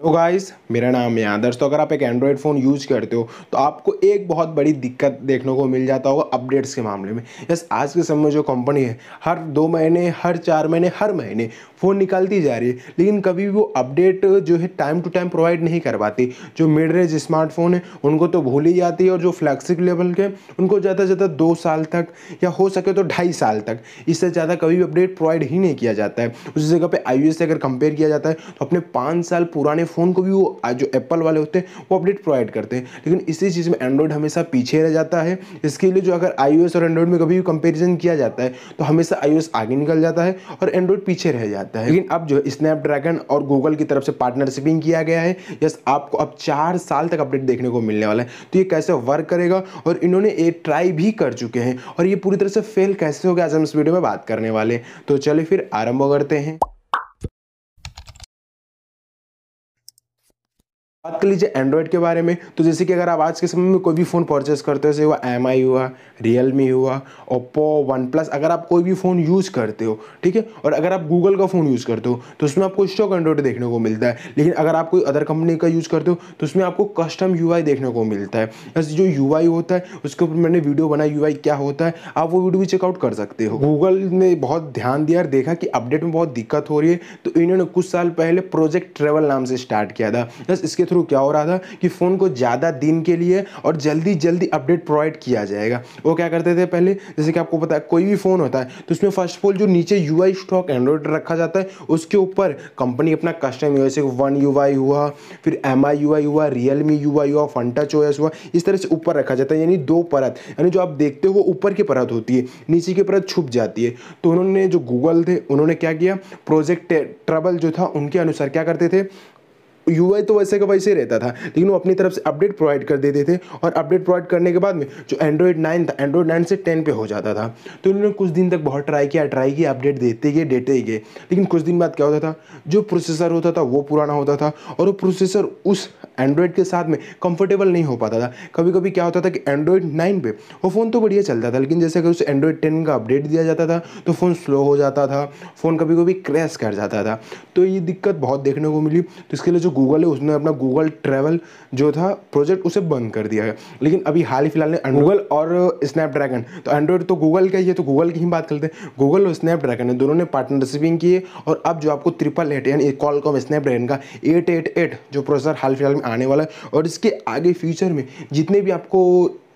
hello guys मेरा नाम है आदर्श तो अगर आप एक एंड्रॉयड फ़ोन यूज करते हो तो आपको एक बहुत बड़ी दिक्कत देखने को मिल जाता होगा अपडेट्स के मामले में यस आज के समय में जो कंपनी है हर दो महीने हर चार महीने हर महीने फ़ोन निकालती जा रही है लेकिन कभी वो अपडेट जो है टाइम टू टाइम प्रोवाइड नहीं कर पाती जो मिड रेंज स्मार्टफोन है उनको तो भूल ही जाती है और जो फ्लैक्सिक लेवल के उनको ज़्यादा से ज़्यादा दो साल तक या हो सके तो ढाई साल तक इससे ज़्यादा कभी भी अपडेट प्रोवाइड ही नहीं किया जाता है उस जगह पर आई अगर कंपेयर किया जाता है तो अपने पाँच साल पुराने फ़ोन को भी वो जो एप्पल वाले होते हैं वो अपडेट प्रोवाइड करते हैं लेकिन इसी चीज़ में एंड्रॉयड हमेशा पीछे रह जाता है इसके लिए जो अगर आई और एंड्रॉयड में कभी भी कंपेरिजन किया जाता है तो हमेशा आई आगे निकल जाता है और एंड्रॉयड पीछे रह जाता है लेकिन अब जो है स्नैपड्रैगन और गूगल की तरफ से पार्टनरशिपिंग किया गया है यस आपको अब चार साल तक अपडेट देखने को मिलने वाला है तो ये कैसे वर्क करेगा और इन्होंने ये ट्राई भी कर चुके हैं और ये पूरी तरह से फेल कैसे हो गया आज हम इस वीडियो में बात करने वाले तो चलिए फिर आरंभ करते हैं बात कर लीजिए एंड्रॉयड के बारे में तो जैसे कि अगर आप आज के समय में कोई भी फ़ोन परचेस करते हो जैसे हुआ एम आई हुआ रियल हुआ ओप्पो वन प्लस अगर आप कोई भी फ़ोन यूज़ करते हो ठीक है और अगर आप गूगल का फ़ोन यूज़ करते हो तो उसमें आपको स्टॉक एंड्रॉयड देखने को मिलता है लेकिन अगर आप कोई अदर कंपनी का यूज़ करते हो तो उसमें आपको कस्टम यू देखने को मिलता है बस जो यू होता है उसके ऊपर मैंने वीडियो बना यू क्या होता है आप वो वीडियो भी चेकआउट कर सकते हो गूगल ने बहुत ध्यान दिया और देखा कि अपडेट में बहुत दिक्कत हो रही है तो इन्होंने कुछ साल पहले प्रोजेक्ट ट्रेवल नाम से स्टार्ट किया था बस इसके थ्रू थ्रू क्या हो रहा था कि फ़ोन को ज़्यादा दिन के लिए और जल्दी जल्दी अपडेट प्रोवाइड किया जाएगा वो क्या करते थे पहले जैसे कि आपको पता है कोई भी फ़ोन होता है तो उसमें फर्स्ट ऑफ ऑल जो नीचे यू स्टॉक एंड्रॉयड रखा जाता है उसके ऊपर कंपनी अपना कस्टम यू जैसे वन यू हुआ फिर एम आई हुआ रियल मी यू हुआ फंटच ओ हुआ इस तरह से ऊपर रखा जाता है यानी दो परत यानी जो आप देखते हो ऊपर की परत होती है नीचे की परत छुप जाती है तो उन्होंने जो गूगल थे उन्होंने क्या किया प्रोजेक्ट ट्रबल जो था उनके अनुसार क्या करते थे यू तो वैसे का वैसे रहता था लेकिन वो अपनी तरफ से अपडेट प्रोवाइड कर देते थे और अपडेट प्रोवाइड करने के बाद में जो एंड्रॉयड नाइन था एंड्रॉयड नाइन से टेन पे हो जाता था तो इन्होंने कुछ दिन तक बहुत ट्राई किया ट्राई किया अपडेट देते गए देते ही गए लेकिन कुछ दिन बाद क्या होता था जो प्रोसेसर होता था वो पुराना होता था और वो प्रोसेसर उस एंड्रॉयड के साथ में कंफर्टेबल नहीं हो पाता था कभी कभी क्या होता था कि एंड्रॉयड नाइन पे वो फ़ोन तो बढ़िया चलता था लेकिन जैसे अगर उस एंड्रॉयड टेन का अपडेट दिया जाता था तो फ़ोन स्लो हो जाता था फ़ोन कभी कभी क्रैश कर जाता था तो ये दिक्कत बहुत देखने को मिली तो इसके लिए जो गूगल है उसने अपना गूगल ट्रैवल जो था प्रोजेक्ट उसे बंद कर दिया है लेकिन अभी हाल ही फिलहाल ने गूगल और स्नैपड्रैगन तो एंड्रॉयड तो गूगल का ही है तो गूगल की ही बात करते हैं गूगल और स्नैपड्रैगन है दोनों ने पार्टनरशिपिंग की है और अब जो आपको ट्रिपल एट यानी कॉलकॉम स्नैपड्रैगन का एट एट एट जो प्रोसेसर हाल फिलहाल में आने वाला है और इसके आगे फ्यूचर में जितने भी आपको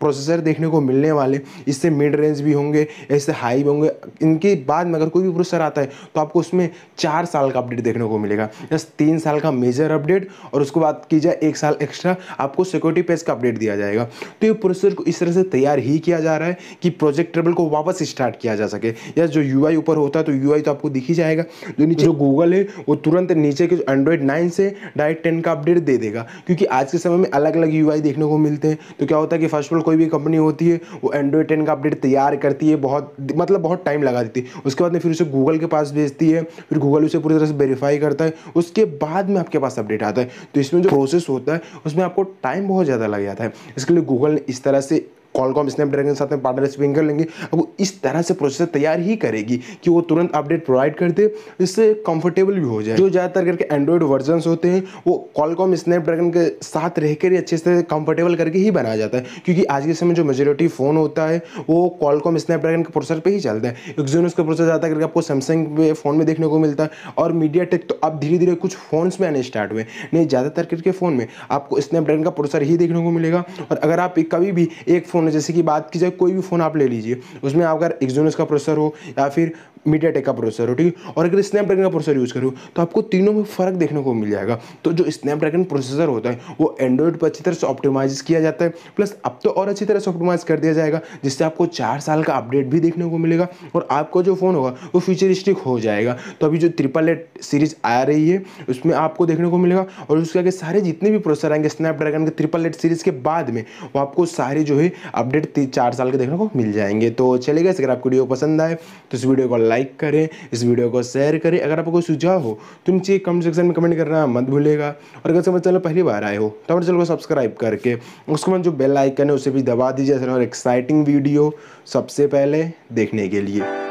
प्रोसेसर देखने को मिलने वाले इससे मिड रेंज भी होंगे इससे हाई भी होंगे इनके बाद में अगर कोई भी प्रोसेसर आता है तो आपको उसमें चार साल का अपडेट देखने को मिलेगा जस्ट तीन साल का मेजर अपडेट और उसको बाद की जाए एक साल एक्स्ट्रा आपको सिक्योरिटी पेज का अपडेट दिया जाएगा तो ये प्रोसेसर को इस तरह से तैयार ही किया जा रहा है कि प्रोजेक्ट ट्रेबल को वापस स्टार्ट किया जा सके या जो यू ऊपर होता है तो यू तो आपको दिख ही जाएगा जो नीचे जो गूगल है वो तुरंत नीचे के एंड्रॉयड नाइन से डायरेक्ट टेन का अपडेट दे देगा क्योंकि आज के समय में अलग अलग यू देखने को मिलते हैं तो क्या होता है कि फर्स्ट ऑफ ऑल कोई भी कंपनी होती है वो एंड्रॉयड टेन का अपडेट तैयार करती है बहुत मतलब बहुत टाइम लगा देती है उसके बाद में फिर उसे गूगल के पास भेजती है फिर गूगल उसे पूरी तरह से वेरीफाई करता है उसके बाद में आपके पास अपडेट आता है तो इसमें जो प्रोसेस होता है उसमें आपको टाइम बहुत ज़्यादा लग जाता है इसके लिए गूगल ने इस तरह से कॉलकॉम स्नैपड्रैगन के साथ में पार्टनरशिपिंग कर लेंगे अब वो इस तरह से प्रोसेसर तैयार ही करेगी कि वो तुरंत अपडेट प्रोवाइड कर दे इससे कंफर्टेबल भी हो जाए जो ज़्यादातर करके एंड्रॉयड वर्जन होते हैं वो कॉलकॉम स्नैपड्रैगन के साथ रह कर अच्छे से कंफर्टेबल करके ही बनाया जाता है क्योंकि आज के समय जो मेजोरिटी फ़ोन होता है वो कॉलकॉम स्नैपड्रैगन के प्रोसेसर पर ही चलता है एक्जोनस का प्रोसेसर ज़्यादा करके आपको सैमसंग पे फ़ोन में देखने को मिलता है और मीडिया टेक तो अब धीरे धीरे कुछ फ़ोन्स में आने स्टार्ट हुए नहीं ज़्यादातर करके फ़ोन में आपको स्नैपड्रैगन का प्रोसेसर ही देखने को मिलेगा और अगर आप कभी भी एक फ़ोन फ़ोन है जैसे कि बात की जाए कोई भी फ़ोन आप ले लीजिए उसमें अगर एक्जोनस का प्रोसेसर हो या फिर मीडिया टेक का प्रोसेसर हो ठीक है और अगर स्नैपड्रैगन का प्रोसेसर यूज़ करूँ तो आपको तीनों में फ़र्क देखने को मिल जाएगा तो जो स्नैपड्रैगन प्रोसेसर होता है वो एंड्रॉइड पर अच्छी तरह से ऑप्टिमाइज किया जाता है प्लस अब तो और अच्छी तरह से ऑप्टिमाइज कर दिया जाएगा जिससे आपको चार साल का अपडेट भी देखने को मिलेगा और आपका जो फ़ोन होगा वो फ्यूचरिस्टिक हो जाएगा तो अभी जो ट्रिपल एट सीरीज आ रही है उसमें आपको देखने को मिलेगा और उसके आगे सारे जितने भी प्रोसेसर आएंगे स्नैपड्रैगन के ट्रिपल एट सीरीज़ के बाद में वो आपको सारे जो है अपडेट चार साल के देखने को मिल जाएंगे तो चलेगा अगर आपको वीडियो पसंद आए तो इस वीडियो को लाइक करें इस वीडियो को शेयर करें अगर आपको कोई सुझाव हो तो नीचे कमेंट सेक्शन में कमेंट करना मत भूलेगा और अगर समझ चैनल पहली बार आए हो तो हमारे चैनल को सब्सक्राइब करके उसके बाद जो बेल आइकन है उसे भी दबा दीजिए और एक्साइटिंग वीडियो सबसे पहले देखने के लिए